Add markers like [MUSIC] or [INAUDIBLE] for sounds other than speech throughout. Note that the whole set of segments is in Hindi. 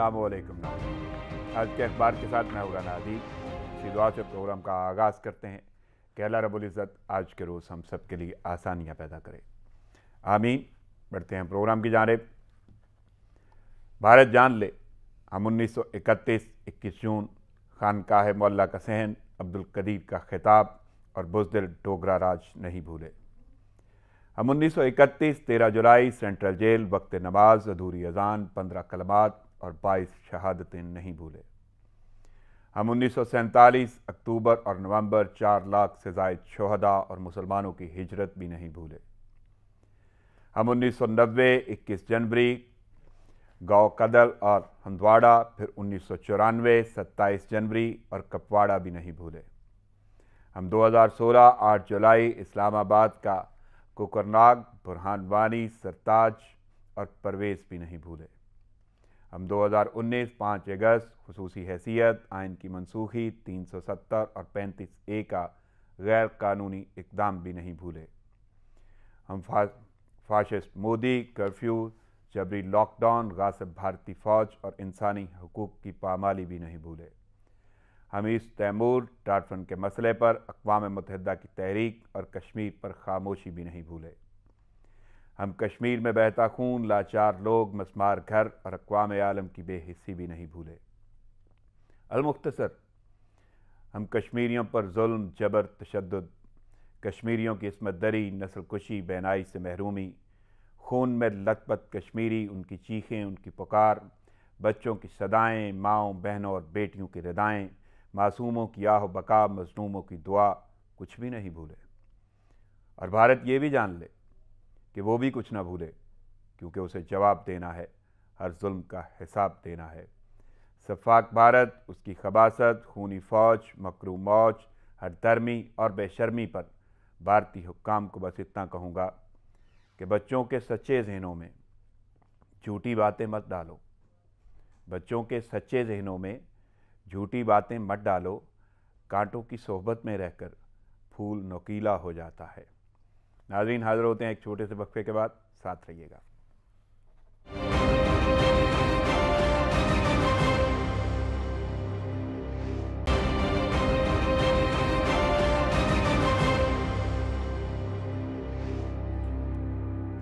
असलकम आज के अखबार के साथ मैं होगा नादी इसी दुआ से प्रोग्राम का आगाज़ करते हैं कि अल्लाह रबुल्ज़त आज के रोज़ हम सब के लिए आसानियाँ पैदा करे आमीन बढ़ते हैं प्रोग्राम की जानब भारत जान ले हम उन्नीस सौ इकतीस इक्कीस जून खानकाह मौल्ला का सहन अब्दुल कदीर का खिताब और बुजदिल डोगरा राज नहीं भूले हम उन्नीस सौ इकतीस तेरह जुलाई सेंट्रल जेल वक्त नमाज अधूरी अजान पंद्रह कलमात और 22 शहादतें नहीं भूले हम उन्नीस अक्टूबर और नवंबर चार लाख से जायद शहदा और मुसलमानों की हिजरत भी नहीं भूले हम उन्नीस सौ नब्बे इक्कीस जनवरी गौ कदल और हंदवाड़ा फिर उन्नीस सौ चौरानवे सत्ताईस जनवरी और कपवाड़ा भी नहीं भूले हम 2016 8 जुलाई इस्लामाबाद का कुकरनाग बुरहान वानी सरताज और परवेज़ भी नहीं भूले हम 2019 5 अगस्त खसूसी हैसियत आयन की मनसूखी 370 और 35 ए का गैर कानूनी इकदाम भी नहीं भूले हम फा, फाशिस्ट मोदी कर्फ्यू जबरी लॉकडाउन गासब भारतीय फ़ौज और इंसानी हकूक़ की पामाली भी नहीं भूले हमीस तैमूर टाटफन के मसले पर अकवा मतहदा की तहरीक और कश्मीर पर खामोशी भी नहीं भूले हम कश्मीर में बहता खून लाचार लोग मसमार घर और अकवाम आलम की बेहिस्सी भी नहीं भूले अलमुख्तसर हम कश्मीरियों पर जुल्म जबर तशद कश्मीरियों की इसमत दरी नसल कुशी बेनाई से महरूमी खून में लतपत कश्मीरी उनकी चीखें उनकी पुकार बच्चों की सदाएँ माओ बहनों और बेटियों की रदाएँ मासूमों की आह बका मजलूमों की दुआ कुछ भी नहीं भूले और भारत ये भी जान ले कि वो भी कुछ ना भूले क्योंकि उसे जवाब देना है हर जुल्म का हिसाब देना है शफाक भारत उसकी खबासत खूनी फौज मकरू मौज हर धर्मी और बेशर्मी पर भारतीय हुक्काम को बस इतना कहूँगा कि बच्चों के सच्चे जहनों में झूठी बातें मत डालो बच्चों के सच्चे जहनों में झूठी बातें मत डालो कांटों की सोहबत में रहकर फूल नकीला हो जाता है नाजरीन हाजिर होते हैं एक छोटे से वक्फे के बाद साथ रहिएगा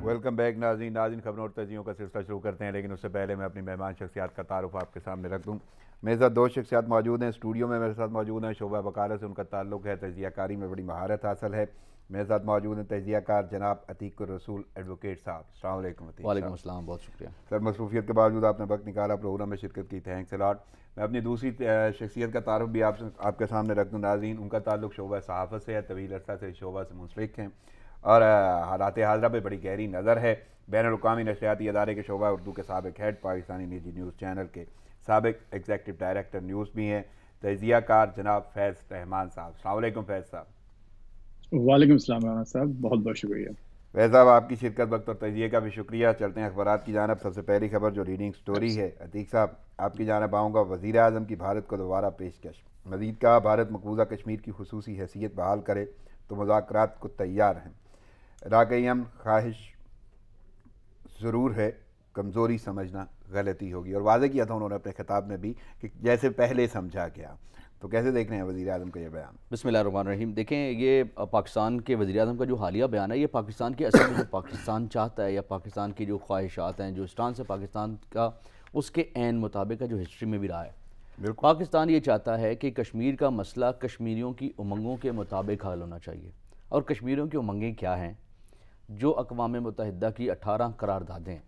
वेलकम बैक नाजीन नाजिन खबरों और तजियों का सिलसिला शुरू करते हैं लेकिन उससे पहले मैं अपनी मेहमान शख्सियात का तारफ़ आपके सामने रख दूँ मेरे साथ दो शख्सियात मौजूद हैं स्टूडियो में मेरे साथ मौजूद हैं शोबा बकारा से उनका ताल्लुक है तजिया कारी में बड़ी महारत हासिल है मेरे साथ मौजूद हैं तजिया कार जनाब अतीक रसूल एडवोकेट साहब अल्लाम वालेकुम अस्सलाम बहुत शुक्रिया सर मसरूफियत के बावजूद आपने वक्त निकाला प्रोग्राम में शिरकत की थैंक्स अलाट मैं अपनी दूसरी शख्सियत का तारफ़ भी आप आपके सामने रख दूँ नाजीन उनका ताल्लुक शोबा सहाफ़त से है तवील अरसा से शोबा से मुनसलिक हैं और हालात हाजरा पर बड़ी गहरी नज़र है बैन अवी नशियाती अदारे के शोबा उर्दू के सबक हेड पाकिस्तानी निजी न्यूज़ चैनल के सबक एग्जेक्टिव डायरेक्टर न्यूज़ भी हैं तजिया कार जनाब फैज़ रहमान साहब अलैक्म फैज़ साहब वालेकुम साहब बहुत बहुत शुक्रिया वैद साहब आपकी शिरकत वक्त और तजिए का भी शुक्रिया चलते हैं अखबार की जानब सबसे पहली खबर जो रीडिंग स्टोरी अच्छा। है अतीक साहब आपकी जानब आऊँगा वज़ी अजम की भारत को दोबारा पेशकश मजीद कहा भारत मकबूजा कश्मीर की खसूसी हैसियत बहाल करे तो मुजात को तैयार हैं राकेम ख्वाहिश ज़रूर है कमज़ोरी समझना गलती होगी और वाजे किया था उन्होंने अपने खिताब में भी कि जैसे पहले समझा गया तो कैसे देख रहे हैं वजी अजम का ये बयान बसमिल रहीम देखें ये पाकिस्तान के वजी अजम का जो हालिया बयान है ये पाकिस्तान के असल जो पाकिस्तान चाहता है या पाकिस्तान की जो ख्वाहिशात हैं जो स्टांस है पाकिस्तान का उसके एन मुताबिक का जो हिस्ट्री में भी रहा है पाकिस्तान ये चाहता है कि कश्मीर का मसला कश्मीरियों की उमंगों के मुताबिक हल होना चाहिए और कश्मीरियों की उमंगें क्या हैं जो अकवा मुतहदा की अठारह करारदादें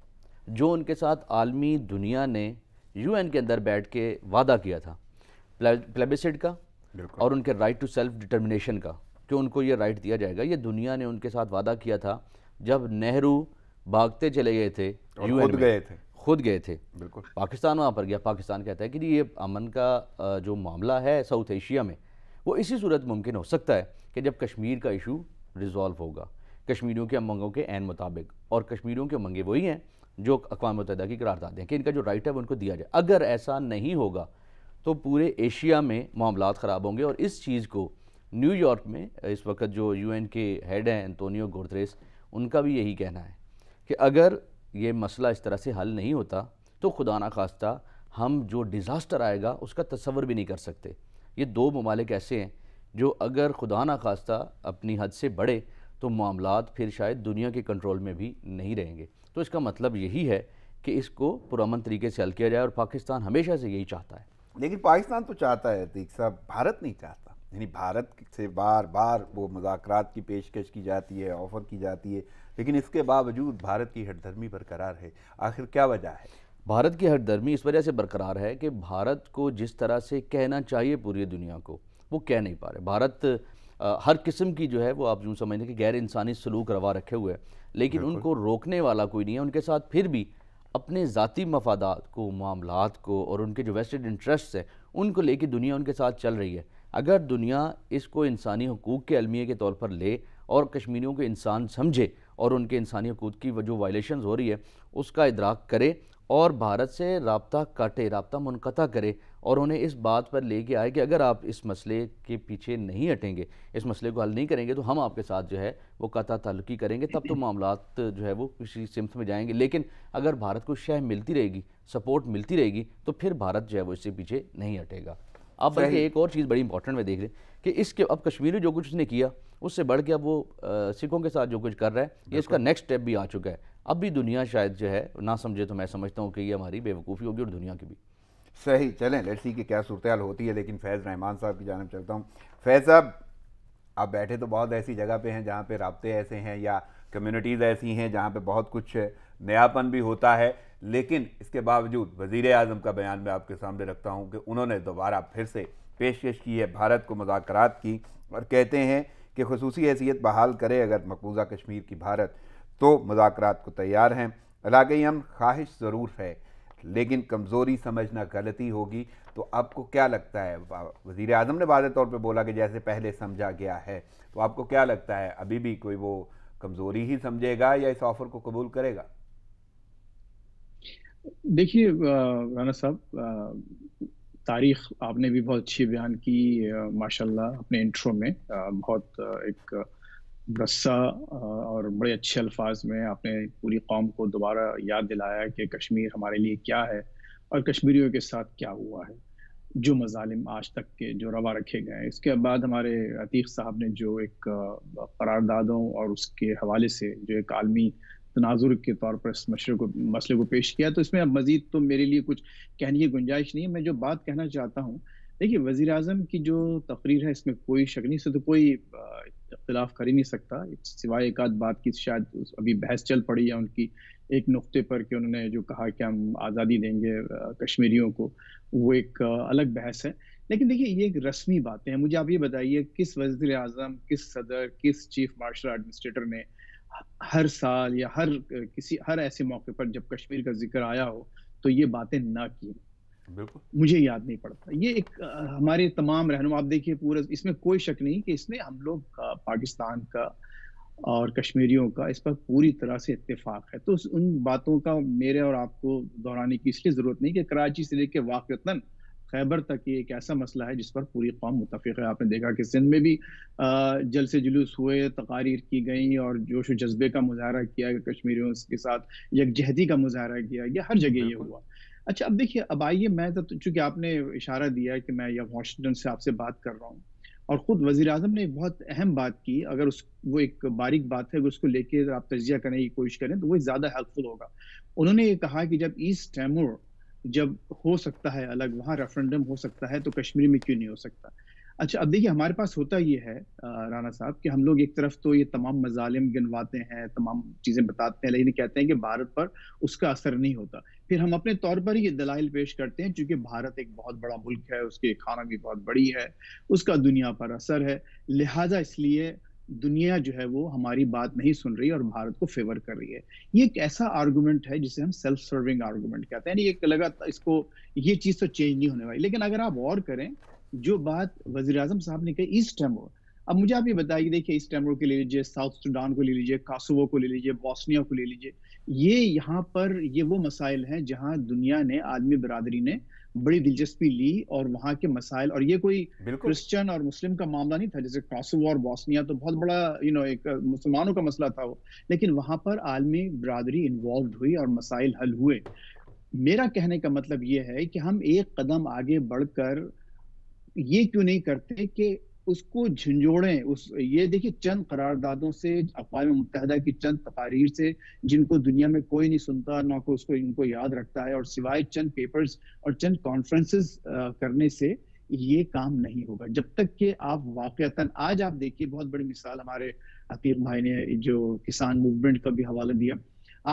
जो उनके साथ आलमी दुनिया ने यू एन के अंदर बैठ के वादा किया था प्लेबिसड का और उनके राइट टू सेल्फ डिटर्मिनेशन का कि उनको ये राइट दिया जाएगा ये दुनिया ने उनके साथ वादा किया था जब नेहरू भागते चले गए थे खुद गए थे खुद गए थे बिल्कुल पाकिस्तान वहाँ पर गया पाकिस्तान कहता है कि ये अमन का जो मामला है साउथ एशिया में वो इसी सूरत मुमकिन हो सकता है कि जब कश्मीर का इशू रिजॉल्व होगा कश्मीरियों के मंगों के एन मुताबिक और कश्मीरियों के मंगे वही हैं जो अकवा मुतहदा की करारदादे हैं कि इनका जो राइट है वो उनको दिया जाए अगर ऐसा नहीं होगा तो पूरे एशिया में मामला ख़राब होंगे और इस चीज़ को न्यूयॉर्क में इस वक्त जो यूएन के हेड हैं एंतोनी गोदरेस उनका भी यही कहना है कि अगर ये मसला इस तरह से हल नहीं होता तो खुदा ना खास्ता हम जो डिज़ास्टर आएगा उसका तस्वर भी नहीं कर सकते ये दो ममालिक ऐसे हैं जो अगर खुदा ना खास्ता अपनी हद से बढ़े तो मामला फिर शायद दुनिया के कंट्रोल में भी नहीं रहेंगे तो इसका मतलब यही है कि इसको पुरमन तरीके से हल किया जाए और पाकिस्तान हमेशा से यही चाहता है लेकिन पाकिस्तान तो चाहता है अतीक साहब भारत नहीं चाहता यानी भारत से बार बार वो मुजाकर की पेशकश की जाती है ऑफ़र की जाती है लेकिन इसके बावजूद भारत की हटधर्मी बरकरार है आखिर क्या वजह है भारत की हटधर्मी इस वजह से बरकरार है कि भारत को जिस तरह से कहना चाहिए पूरी दुनिया को वो कह नहीं पा रहे भारत आ, हर किस्म की जो है वो आप यूँ समझने कि गैर इंसानी सलूक रवा रखे हुए हैं लेकिन उनको रोकने वाला कोई नहीं है उनके साथ फिर भी अपने ज़ाती मफादात को मामलात को और उनके जो वेस्टेड इंटरेस्ट हैं उनको लेके दुनिया उनके साथ चल रही है अगर दुनिया इसको इंसानी हकूक़ के अलमिया के तौर पर ले और कश्मीरियों को इंसान समझे और उनके इंसानी हकूक़ की जो वायलेशन हो रही है उसका इदराक करे और भारत से रबता काटे रबता मनक़ा करे और उन्हें इस बात पर लेके आए कि अगर आप इस मसले के पीछे नहीं हटेंगे इस मसले को हल नहीं करेंगे तो हम आपके साथ जो है वो कतः तलकी करेंगे तब तो मामला जो है वो किसी सिमत में जाएंगे लेकिन अगर भारत को शह मिलती रहेगी सपोर्ट मिलती रहेगी तो फिर भारत जो है वो इससे पीछे नहीं हटेगा अब बल्कि एक और चीज़ बड़ी इंपॉर्टेंट में देख रहे कि इसके अब कश्मीर में जो कुछ उसने किया उससे बढ़ के अब वो सिखों के साथ जो कुछ कर रहा है ये इसका नेक्स्ट स्टेप भी आ चुका है अब भी दुनिया शायद जो है ना समझे तो मैं समझता हूँ कि ये हमारी बेवकूफ़ी होगी और दुनिया की भी सही चलें लेट्स सी कि क्या सूरत होती है लेकिन फैज़ रहमान साहब की जानब चलता हूँ फैज़ साहब आप बैठे तो बहुत ऐसी जगह पे हैं जहाँ पे रबते ऐसे हैं या कम्युनिटीज़ ऐसी हैं जहाँ पे बहुत कुछ नयापन भी होता है लेकिन इसके बावजूद वज़ी अजम का बयान मैं आपके सामने रखता हूँ कि उन्होंने दोबारा फिर से पेशकश की है भारत को मुजाकर की और कहते हैं कि खसूसी हैसियत बहाल करे अगर मकबूजा कश्मीर की भारत तो मुजाकर को तैयार हैं अलागे हम ख्वाहिश ज़रूर है लेकिन कमज़ोरी समझना गलती होगी तो आपको क्या लगता है वज़ी अजम ने वाज तौर पर बोला कि जैसे पहले समझा गया है तो आपको क्या लगता है अभी भी कोई वो कमज़ोरी ही समझेगा या इस ऑफ़र को कबूल करेगा देखिए राना साहब तारीख आपने भी बहुत अच्छी बयान की माशाल्लाह अपने इंट्रो में बहुत एक रस्सा और बड़े अच्छे अल्फाज में आपने पूरी कौम को दोबारा याद दिलाया कि कश्मीर हमारे लिए क्या है और कश्मीरियों के साथ क्या हुआ है जो मजालिम आज तक के जो रवा रखे गए हैं इसके बाद हमारे अतीक साहब ने जो एक करारदादों और उसके हवाले से जो एक आलमी तनाजुर के तौर पर इस मशरे को मसले को पेश किया तो इसमें अब मज़ीद तो मेरे लिए कुछ कहने की गुंजाइश नहीं है मैं जो बात कहना चाहता हूँ देखिए वज़ी अजम की जो तकरीर है इसमें कोई शक नहीं से तो कोई इख्तलाफ कर ही नहीं सकता सिवाय एक आध बात की शायद अभी बहस चल पड़ी या उनकी एक नुक्ते पर कि उन्होंने जो कहा कि हम आज़ादी देंगे कश्मीरियों को वो एक अलग बहस है लेकिन देखिए ये एक रस्मी बातें हैं मुझे आप ये बताइए किस वजीर अजम किस सदर किस चीफ मार्शल एडमिनिस्ट्रेटर ने हर साल या हर किसी हर ऐसे मौके पर जब कश्मीर का जिक्र आया हो तो ये बातें ना की मुझे याद नहीं पड़ता ये एक हमारे तमाम रहनुमा आप देखिए पूरा इसमें कोई शक नहीं कि इसमें हम लोग का पाकिस्तान का और कश्मीरियों का इस पर पूरी तरह से इत्तेफाक है तो उन बातों का मेरे और आपको दोहराने की इसलिए ज़रूरत नहीं कि कराची से लेकर वाक़ता खैबर तक ये एक ऐसा मसला है जिस पर पूरी कौम मुतफ़ है आपने देखा कि सिंध में भी जलसे जुलूस हुए तकारीर की गई और जोश जज्बे का मुजाहरा किया कश्मीरियों के साथ यकजहती का मुजाहरा किया गया हर जगह ये हुआ अच्छा अब देखिए अब आइए मैं तो, तो चूंकि आपने इशारा दिया कि मैं यह वॉशिंगटन से आपसे बात कर रहा हूँ और ख़ुद वजी अजम ने बहुत अहम बात की अगर उस वो एक बारीक बात है अगर उसको लेके आप तजिया करने की कोशिश करें तो वो ज़्यादा हेल्पफुल होगा उन्होंने ये कहा कि जब ईस्ट टैमोर जब हो सकता है अलग वहाँ रेफरेंडम हो सकता है तो कश्मीर में क्यों नहीं हो सकता अच्छा अब देखिए हमारे पास होता ये है राणा साहब कि हम लोग एक तरफ तो ये तमाम मजालिम गिनवाते हैं तमाम चीज़ें बताते हैं लेकिन कहते हैं कि भारत पर उसका असर नहीं होता फिर हम अपने तौर पर ये दलाइल पेश करते हैं चूंकि भारत एक बहुत बड़ा मुल्क है उसकी इकानमी बहुत बड़ी है उसका दुनिया पर असर है लिहाजा इसलिए दुनिया जो है वो हमारी बात नहीं सुन रही और भारत को फेवर कर रही है ये एक ऐसा आर्गूमेंट है जिसे हम सेल्फ सर्विंग आर्गूमेंट कहते हैं ये लगा इसको ये चीज़ तो चेंज नहीं होने वाली लेकिन अगर आप और करें जो बात वजी अजम साहब ने कही ईस्ट टैमो अब मुझे आप ये बताइए देखिए ईस्ट टेमोर को ले लीजिए साउथ सूडान को ले लीजिए कासुवो को ले लीजिए बॉस्निया को ले लीजिए ये यहाँ पर ये वो मसाइल हैं जहाँ दुनिया ने आदमी बरदरी ने बड़ी दिलचस्पी ली और वहाँ के मसाइल और ये कोई क्रिश्चियन और मुस्लिम का मामला नहीं था जैसे कासुवो और बॉस्निया तो बहुत बड़ा यू नो एक मुसलमानों का मसला था वो लेकिन वहाँ पर आलमी बरदरी इन्वॉल्व हुई और मसाइल हल हुए मेरा कहने का मतलब ये है कि हम एक कदम आगे बढ़कर ये क्यों नहीं करते कि उसको झंझोड़े उस ये देखिए चंद करारदादों से अकवा मुतहदा की चंद तकारीर से जिनको दुनिया में कोई नहीं सुनता ना को उसको इनको याद रखता है और सिवाय चंद पेपर्स और चंद कॉन्फ्रेंसेस करने से ये काम नहीं होगा जब तक कि आप वाक़ता आज आप देखिए बहुत बड़ी मिसाल हमारे अकीर भाई ने जो किसान मूवमेंट का भी हवाला दिया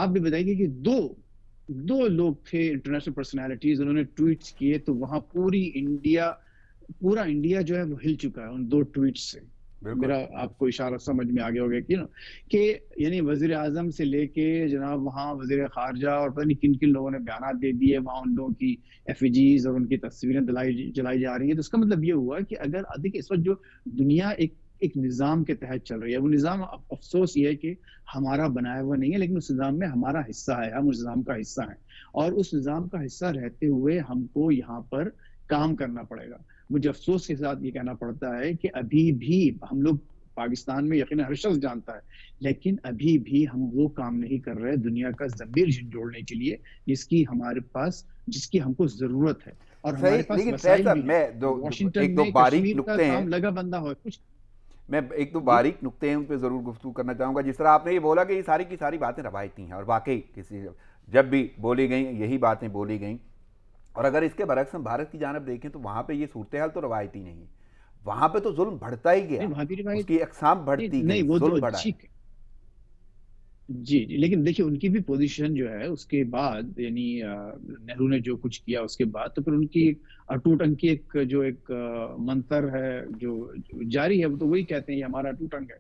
आप भी बताइए कि दो दो लोग थे इंटरनेशनल पर्सनैलिटीज उन्होंने ट्वीट किए तो वहाँ पूरी इंडिया पूरा इंडिया जो है वो हिल चुका है उन दो ट्वीट से मेरा आपको इशारा समझ में आ गया होगा कि ना कि यानी वजीर आजम से लेके जनाब वहाँ वजीर खारजा और पता नहीं किन किन लोगों ने बयान दे दिए वहाँ उन लोगों की एफिजीज और उनकी तस्वीरें दिलाई जलाई जा रही है तो इसका मतलब ये हुआ कि अगर अधिक इस वक्त जो दुनिया एक एक निज़ाम के तहत चल रही है वो निज़ाम अफसोस ये है कि हमारा बनाया हुआ नहीं है लेकिन उस निज़ाम में हमारा हिस्सा है हम उस निज़ाम का हिस्सा हैं और उस निज़ाम का हिस्सा रहते हुए हमको यहाँ पर काम करना पड़ेगा मुझे अफसोस के साथ ये कहना पड़ता है कि अभी भी हम लोग पाकिस्तान में यकीन हर शख्स जानता है लेकिन अभी भी हम वो काम नहीं कर रहे दुनिया का जमीर झंझोड़ने के लिए जिसकी हमारे पास जिसकी हमको जरूरत है और हमारे पास मैं दो एक दो बारीक नुकते हैं लगा बंदा हो कुछ मैं एक दो बारीक नुकते हैं उन पर ज़रूर गुफ्तू करना चाहूँगा जिस तरह आपने ये बोला कि ये सारी की सारी बातें रवायती हैं और वाकई किसी जब भी बोली गई यही बातें बोली गई और अगर इसके बरक्स हम भारत की जानब देखें तो वहां पे ये सूरत हाल तो रवायती नहीं वहां वहाँ पे तो जुल्म बढ़ता ही गया उसकी अकसाम बढ़ती नहीं वो तो बढ़ा जी जी लेकिन देखिए उनकी भी पोजीशन जो है उसके बाद यानी नेहरू ने जो कुछ किया उसके बाद तो फिर उनकी एक अटूट अंग की एक जो एक मंत्र है जो, जारी है वो तो वही कहते हैं ये हमारा अटूट अंग है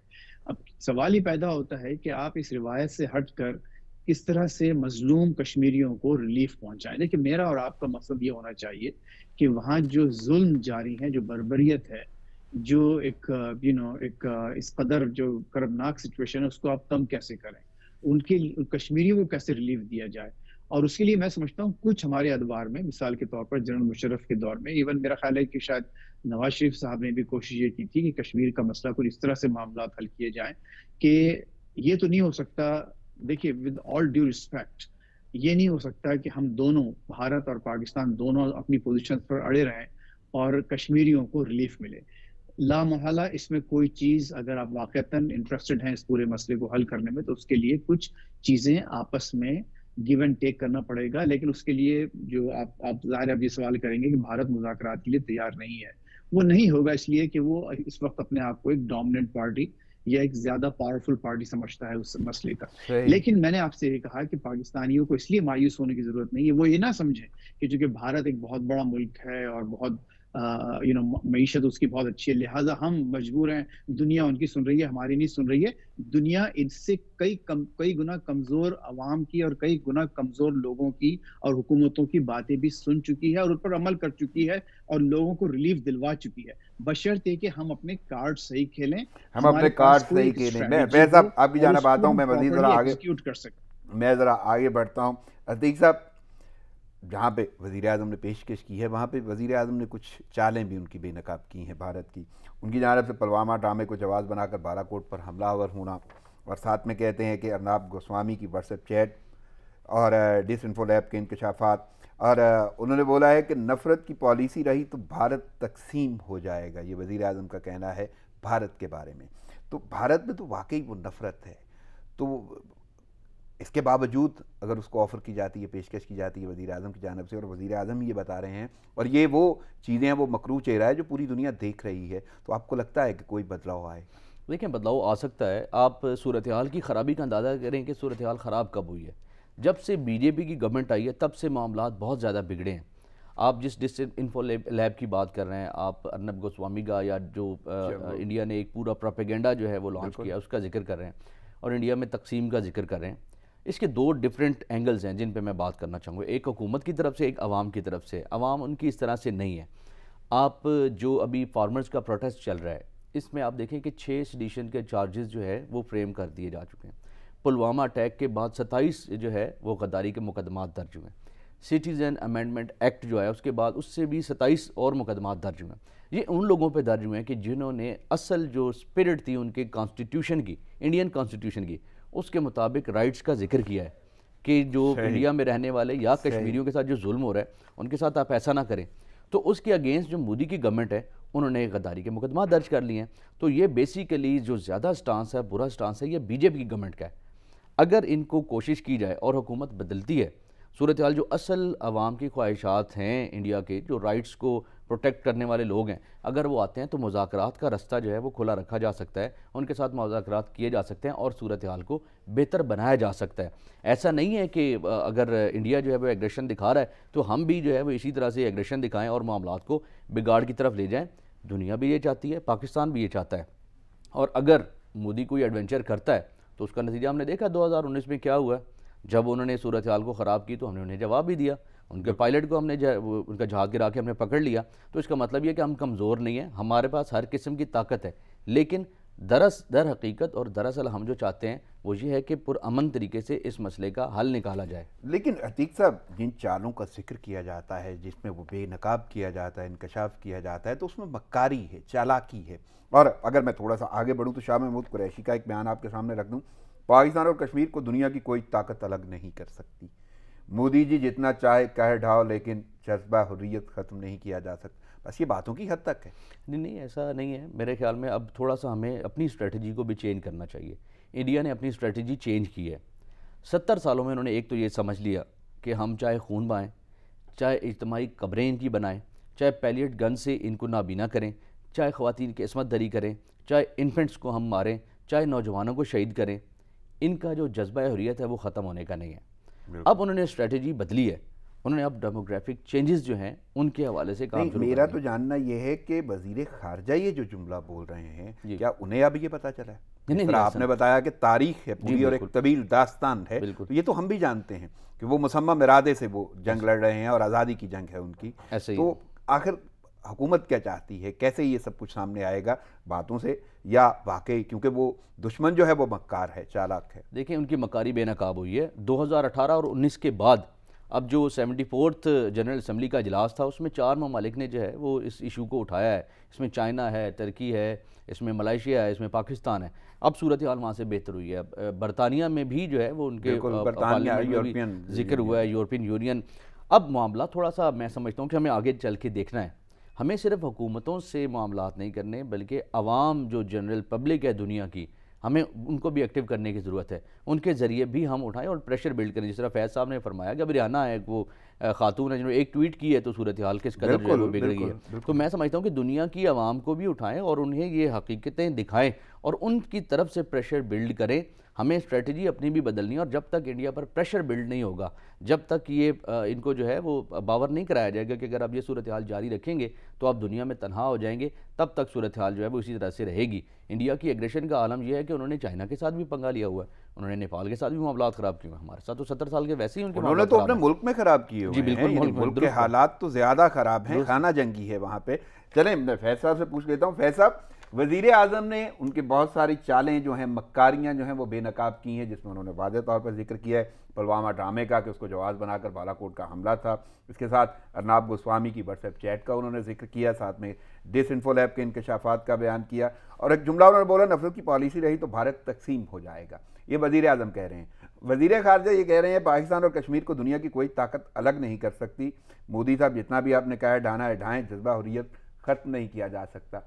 अब सवाल ही पैदा होता है कि आप इस रिवायत से हट कर किस तरह से मजलूम कश्मीरियों को रिलीफ पहुंचाए देखिए मेरा और आपका मकसद ये होना चाहिए कि वहाँ जो जुल्म जारी है जो बरबरीत है जो एक यू नो एक इस कदर जो करबनाक सिचुएशन है उसको आप कम कैसे करें उनके कश्मीरियों को कैसे रिलीफ दिया जाए और उसके लिए मैं समझता हूँ कुछ हमारे अदवार में मिसाल के तौर पर जनरल मुशरफ के दौर में इवन मेरा ख्याल है कि शायद नवाज शरीफ साहब ने भी कोशिश ये की थी कि कश्मीर का मसला कुछ इस तरह से मामला हल किए जाएं कि ये तो नहीं हो सकता देखिए विद ऑल ड्यू रिस्पेक्ट ये नहीं हो सकता कि हम दोनों भारत और पाकिस्तान दोनों अपनी पोजिशन पर अड़े रहें और कश्मीरियों को रिलीफ मिले ला मोहला इसमें कोई चीज़ अगर आप वाक़ता इंटरेस्टेड हैं इस पूरे मसले को हल करने में तो उसके लिए कुछ चीज़ें आपस में गिव एंड टेक करना पड़ेगा लेकिन उसके लिए जो आप आप जाहिर आप ये सवाल करेंगे कि भारत मुजाकर के लिए तैयार नहीं है वो नहीं होगा इसलिए कि वो इस वक्त अपने आप को एक डोमिनेंट पार्टी या एक ज्यादा पावरफुल पार्टी समझता है उस मसले का लेकिन मैंने आपसे ये कहा कि पाकिस्तानियों को इसलिए मायूस होने की जरूरत नहीं है वो ये ना समझे कि चूंकि भारत एक बहुत बड़ा मुल्क है और बहुत यू नो मीशत उसकी बहुत अच्छी है लिहाजा हम मजबूर हैं दुनिया उनकी सुन रही है हमारी नहीं सुन रही है दुनिया इससे कई कम कई गुना कमज़ोर आवाम की और कई गुना कमज़ोर लोगों की और हुकूमतों की बातें भी सुन चुकी है और उन पर अमल कर चुकी है और लोगों को रिलीफ दिलवा चुकी है बशर्ते कि हम अपने कार्ड सही खेलें हम अपने कार्ड सही खेलें मैं साहब आप भी जाना चाहता हूँ मैं मजीद आगे कर सकता मैं ज़रा आगे बढ़ता हूँ अतीक साहब जहाँ पे वज़ी अजम ने पेशकश की है वहाँ पे वज़ी अजम ने कुछ चालें भी उनकी बेनकाब की हैं भारत की उनकी जानब से पुलवामा ड्रामे को जवाब बनाकर बालाकोट पर हमलावर होना और साथ में कहते हैं कि अर्नाब गोस्वामी की व्हाट्सएप चैट और डिस इन्फो लैब के इंकशाफात और उन्होंने बोला है कि नफ़रत की पॉलिसी रही तो भारत तकसीम हो जाएगा ये वज़ी अजम का कहना है भारत के बारे में तो भारत में तो वाकई वो नफ़रत है तो इसके बावजूद अगर उसको ऑफ़र की जाती है पेशकश की जाती है वज़ी अजम की जानब से और वज़ी अजम ये बता रहे हैं और ये वो चीज़ें हैं वो मकरू चेहरा है जो पूरी दुनिया देख रही है तो आपको लगता है कि कोई बदलाव आए देखें बदलाव आ सकता है आप सूरत हाल की ख़राबी का अंदाज़ा करें कि सूरत हाल ख़राब कब हुई है जब से बीजेपी की गवर्नमेंट आई है तब से मामला बहुत ज़्यादा बिगड़े हैं आप जिस डिस्ट्रिक्ट इन्फो लैब की बात कर रहे हैं आप अर्नब गोस्वामी का या जो आ, इंडिया ने एक पूरा प्रोपेगेंडा जो है वो लॉन्च किया उसका जिक्र कर रहे हैं और इंडिया में तकसीम का जिक्र कर रहे हैं इसके दो डिफरेंट एंगल्स हैं जिन पे मैं बात करना चाहूँगा एक हुकूमत की तरफ से एक आवाम की तरफ से आवाम उनकी इस तरह से नहीं है आप जो अभी फार्मर्स का प्रोटेस्ट चल रहा है इसमें आप देखें कि छः सडिशन के चार्जेस जो है वो फ्रेम कर दिए जा चुके हैं पुलवामा अटैक के बाद सत्ताईस जो है वो गद्दारी के मुकदमा दर्ज हुए हैं सिटीज़न अमेंडमेंट एक्ट जो है उसके बाद उससे भी सत्ताईस और मुकदमा दर्ज हुए ये उन लोगों पर दर्ज हुए हैं कि जिन्होंने असल जो स्पिरिट थी उनके कॉन्स्टिट्यूशन की इंडियन कॉन्स्टिट्यूशन की उसके मुताबिक राइट्स का जिक्र किया है कि जो इंडिया में रहने वाले या कश्मीरियों के साथ जो जुल्म हो रहा है उनके साथ आप ऐसा ना करें तो उसके अगेंस्ट जो मोदी की गवर्नमेंट है उन्होंने गद्दारी के मुकदमा दर्ज कर लिए हैं तो ये बेसिकली जो ज़्यादा स्टांस है बुरा स्टांस है ये बीजेपी की गवर्नमेंट का है अगर इनको कोशिश की जाए और हुकूमत बदलती है सूरत हाल जो असल आवाम की ख्वाहिशात हैं इंडिया के जो राइट्स को प्रोटेक्ट करने वाले लोग हैं अगर वो आते हैं तो मुजात का रास्ता जो है वो खुला रखा जा सकता है उनके साथ मुजात किए जा सकते हैं और सूरत हाल को बेहतर बनाया जा सकता है ऐसा नहीं है कि अगर इंडिया जो है वो एग्रेशन दिखा रहा है तो हम भी जो है वो इसी तरह से एग्रेशन दिखाएँ और मामला को बिगाड़ की तरफ ले जाएँ दुनिया भी ये चाहती है पाकिस्तान भी ये चाहता है और अगर मोदी कोई एडवेंचर करता है तो उसका नतीजा हमने देखा दो में क्या हुआ जब उन्होंने सूरत हाल को ख़राब की तो हमने उन्हें जवाब भी दिया उनके पायलट को हमने उनका जहाज़ गिरा के हमने पकड़ लिया तो इसका मतलब यह कि हम कमज़ोर नहीं हैं हमारे पास हर किस्म की ताकत है लेकिन दरअस दर हकीकत और दरअसल हम जो चाहते हैं वो ये है कि पुरान तरीके से इस मसले का हल निकाला जाए लेकिन अतीक साहब जिन चालों का जिक्र किया जाता है जिसमें वो बेनकाब किया जाता है इनकशाफ किया जाता है तो उसमें मक्कारी है चालाकी है और अगर मैं थोड़ा सा आगे बढ़ूँ तो शाह महमूद कुरैशी का एक बयान आपके सामने रख दूँ पाकिस्तान और कश्मीर को दुनिया की कोई ताकत अलग नहीं कर सकती मोदी जी जितना चाहे कहे ढाओ लेकिन जज्बा हुर्रियत ख़त्म नहीं किया जा सकता बस ये बातों की हद तक है नहीं नहीं ऐसा नहीं है मेरे ख्याल में अब थोड़ा सा हमें अपनी स्ट्रेटजी को भी चेंज करना चाहिए इंडिया ने अपनी स्ट्रेटजी चेंज की है सत्तर सालों में उन्होंने एक तो ये समझ लिया कि हम चाहे खून बहाएँ चाहे इज्तमाही कब्रें इनकी बनाएँ चाहे पैलियट गन से इनको नाबीना करें चाहे ख़वान की इसमत दरी करें चाहे इन्फेंट्स को हम मारें चाहे नौजवानों को शहीद करें इनका जो जज्बा हुरियत है वो ख़त्म होने का नहीं है अब उन्होंने स्ट्रेटजी बदली है उन्होंने अब डेमोग्राफिक चेंजेस जो हैं उनके हवाले से काम मेरा तो जानना यह है कि वजीर खारजा ये जो जुमला बोल रहे हैं क्या उन्हें अब ये पता चला है नहीं, नहीं, आपने नहीं, बताया कि तारीख है पूरी और एक तबील दास्तान है तो ये तो हम भी जानते हैं कि वो मुसम्म इरादे से वो जंग लड़ रहे हैं और आज़ादी की जंग है उनकी ऐसे तो आखिर हुकूमत क्या चाहती है कैसे ये सब कुछ सामने आएगा बातों से या वाकई क्योंकि वो दुश्मन जो है वो मक्कार है चालाक है देखिए उनकी मकारी बेनकाब हुई है 2018 और 19 के बाद अब जो सेवेंटी फोर्थ जनरल असम्बली का इजलास था उसमें चार ममालिक ने जो है वो इस इशू को उठाया है इसमें चाइना है तुर्की है इसमें मलाइशिया है इसमें पाकिस्तान है अब सूरत हाल वहाँ से बेहतर हुई है बरतानिया में भी जो है वो उनके यूरोपियन जिक्र हुआ है यूरोपियन यूनियन अब मामला थोड़ा सा मैं समझता हूँ कि हमें आगे चल के देखना है हमें सिर्फ हुकूमतों से मामला नहीं करने बल्कि आवाम जो जनरल पब्लिक है दुनिया की हमें उनको भी एक्टिव करने की ज़रूरत है उनके ज़रिए भी हम उठाएं और प्रेशर बिल्ड करें जिस तरह फैज साहब ने फरमाया कि अब रियाना है वो खातून है जिन्होंने एक ट्वीट की है तो सूरत हाल किस कदर को है बिगड़ गई है तो मैं समझता हूँ कि दुनिया की आवाम को भी उठाएँ और उन्हें ये हकीकतें दिखाएँ और उनकी तरफ से प्रेशर बिल्ड करें हमें स्ट्रेटजी अपनी भी बदलनी है और जब तक इंडिया पर प्रेशर बिल्ड नहीं होगा जब तक ये इनको जो है वो बावर नहीं कराया जाएगा कि अगर आप ये सूरत हाल जारी रखेंगे तो आप दुनिया में तनहा हो जाएंगे तब तक सूरत हाल जो है वो इसी तरह से रहेगी इंडिया की एग्रेशन का आलम यह है कि उन्होंने चाइना के साथ भी पंगा लिया हुआ है उन्होंने नेपाल के साथ भी मामला ख़राब किए हमारे साथ तो सत्तर साल के वैसे ही उनके उन्होंने तो अपने मुल्क में ख़राब किए जी बिल्कुल हालात तो ज़्यादा ख़राब है खाना जंगी है वहाँ पे चले मैं फैज साहब से पूछ लेता हूँ फैज साहब वजीर अजम ने उनके बहुत सारी चालें जो हैं मक्कारियाँ जो हैं वो बेनकाब की हैं जिसमें उन्होंने वाज तौर पर जिक्र किया है पुलवामा ड्रामे का कि उसको जवाब बनाकर बालाकोट का हमला था इसके साथ अर्नाब गोस्वामी की व्हाट्सएप चैट का उन्होंने जिक्र किया साथ में डिस इन्फोलैब के इंकशाफात का बयान किया और एक जुमला उन्होंने बोला नफरत की पॉलिसी रही तो भारत तकसीम हो जाएगा ये वजीर अजम कह रहे हैं वजीर खारजा ये कह रहे हैं पाकिस्तान और कश्मीर को दुनिया की कोई ताकत अलग नहीं कर सकती मोदी साहब जितना भी आपने कहा है ढाना है ढाएँ जज्बा हुरियत ख़त्म नहीं किया जा सकता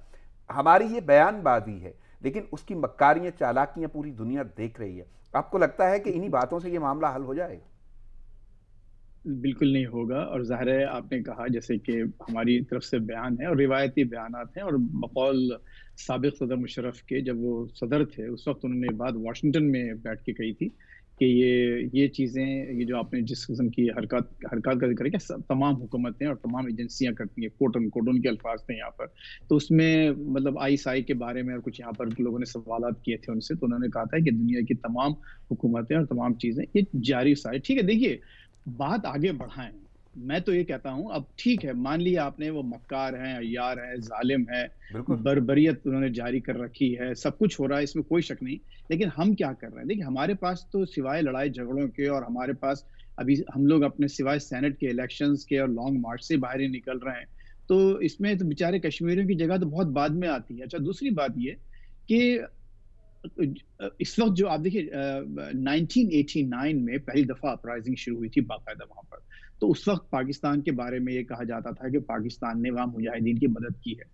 हमारी ये बयानबाजी है लेकिन उसकी मक्कारियाँ चालाकियाँ पूरी दुनिया देख रही है आपको लगता है कि इन्हीं बातों से ये मामला हल हो जाएगा बिल्कुल नहीं होगा और ज़ाहिर है आपने कहा जैसे कि हमारी तरफ से बयान है और रिवायती बयान हैं और बकौल सबक सदर मुशरफ के जब वो सदर थे उस वक्त उन्होंने बात वाशिंगटन में बैठ के कही थी कि ये ये चीज़ें ये जो आपने जिस किस्म की हरकत हरकत का जिक्र किया तमाम हुकूमतें और तमाम एजेंसियाँ करती हैं कोटन कोटन के अल्फाज थे यहाँ पर तो उसमें मतलब साई के बारे में और कुछ यहाँ पर लोगों ने सवाल किए थे उनसे तो उन्होंने कहा था कि दुनिया की तमाम हुकूमतें और तमाम चीज़ें ये जारी सारी ठीक है देखिए बात आगे बढ़ाएं मैं तो ये कहता हूं अब ठीक है मान लिया आपने वो मक्कार हैं अयार हैं जालिम है बरबरीत उन्होंने जारी कर रखी है सब कुछ हो रहा है इसमें कोई शक नहीं लेकिन हम क्या कर रहे हैं देखिए हमारे पास तो सिवाय लड़ाई झगड़ों के और हमारे पास अभी हम लोग अपने सिवाय सेनेट के इलेक्शन के और लॉन्ग मार्च से बाहर ही निकल रहे हैं तो इसमें तो बेचारे कश्मीरियों की जगह तो बहुत बाद में आती है अच्छा दूसरी बात ये कि इस वक्त जो आप देखिए 1989 में पहली दफा अपराइजिंग शुरू हुई थी बाकायदा वहां पर तो उस वक्त पाकिस्तान के बारे में ये कहा जाता था कि पाकिस्तान ने वहाँ मुजाहिदीन की मदद की है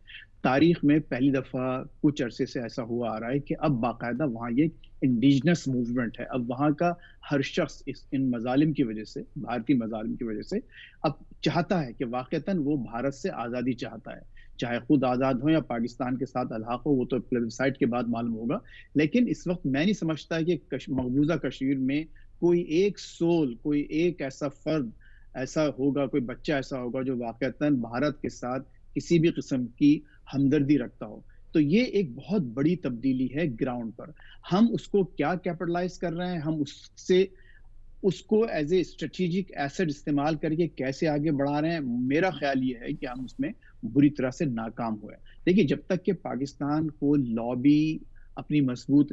तारीख में पहली दफ़ा कुछ अरसे से ऐसा हुआ आ रहा है कि अब बाकायदा वहाँ ये इंडिजनस मूवमेंट है अब वहाँ का हर शख्स इस इन मजालिम की वजह से भारतीय मजालिम की वजह से अब चाहता है कि वाक़ता वो भारत से आज़ादी चाहता है चाहे खुद आज़ाद हो या पाकिस्तान के साथ अलहाक हो वो तो प्लेबसाइट के बाद मालूम होगा लेकिन इस वक्त मैं नहीं समझता कि कश, मकबूजा कश्मीर में कोई एक सोल कोई एक ऐसा फ़र्द ऐसा होगा कोई बच्चा ऐसा होगा जो वाक़ता भारत के साथ किसी भी किस्म की हमदर्दी रखता हो तो ये एक बहुत बड़ी तब्दीली है ग्राउंड पर हम उसको क्या कैपिटलाइज कर रहे हैं हम उससे उसको एज ए स्ट्रेटेजिक एसेट इस्तेमाल करके कैसे आगे बढ़ा रहे हैं मेरा ख्याल ये है कि हम उसमें बुरी तरह से नाकाम हुए देखिए जब तक कि पाकिस्तान को लॉबी अपनी मजबूत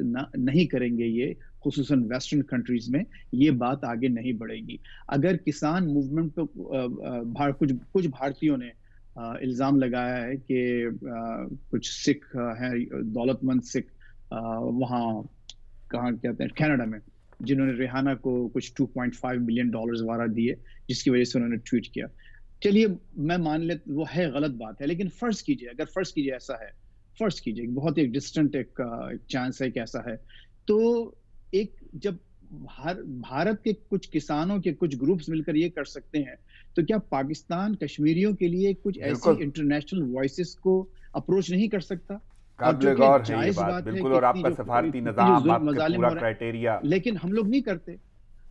नहीं करेंगे ये खसूस वेस्टर्न कंट्रीज में ये बात आगे नहीं बढ़ेगी अगर किसान मूवमेंट पर तो भार, कुछ कुछ भारतीयों ने इल्ज़ाम लगाया है कि कुछ सिख हैं दौलतमंद सिख वहाँ कहाँ कहते हैं कनाडा में जिन्होंने रेहाना को कुछ 2.5 मिलियन डॉलर्स वारा दिए जिसकी वजह से उन्होंने ट्वीट किया चलिए मैं मान ले वो है गलत बात है लेकिन फर्ज कीजिए अगर फर्ज कीजिए ऐसा है फर्स्ट कीजिए बहुत ही डिस्टेंट एक, चांस uh, है कैसा है तो एक जब भार, भारत के कुछ किसानों के कुछ ग्रुप्स मिलकर ये कर सकते हैं तो क्या पाकिस्तान कश्मीरियों के लिए कुछ ऐसे इंटरनेशनल वॉइसेस को अप्रोच नहीं कर सकता है ये बात बिल्कुल और आपका सफारती क्राइटेरिया लेकिन हम लोग नहीं करते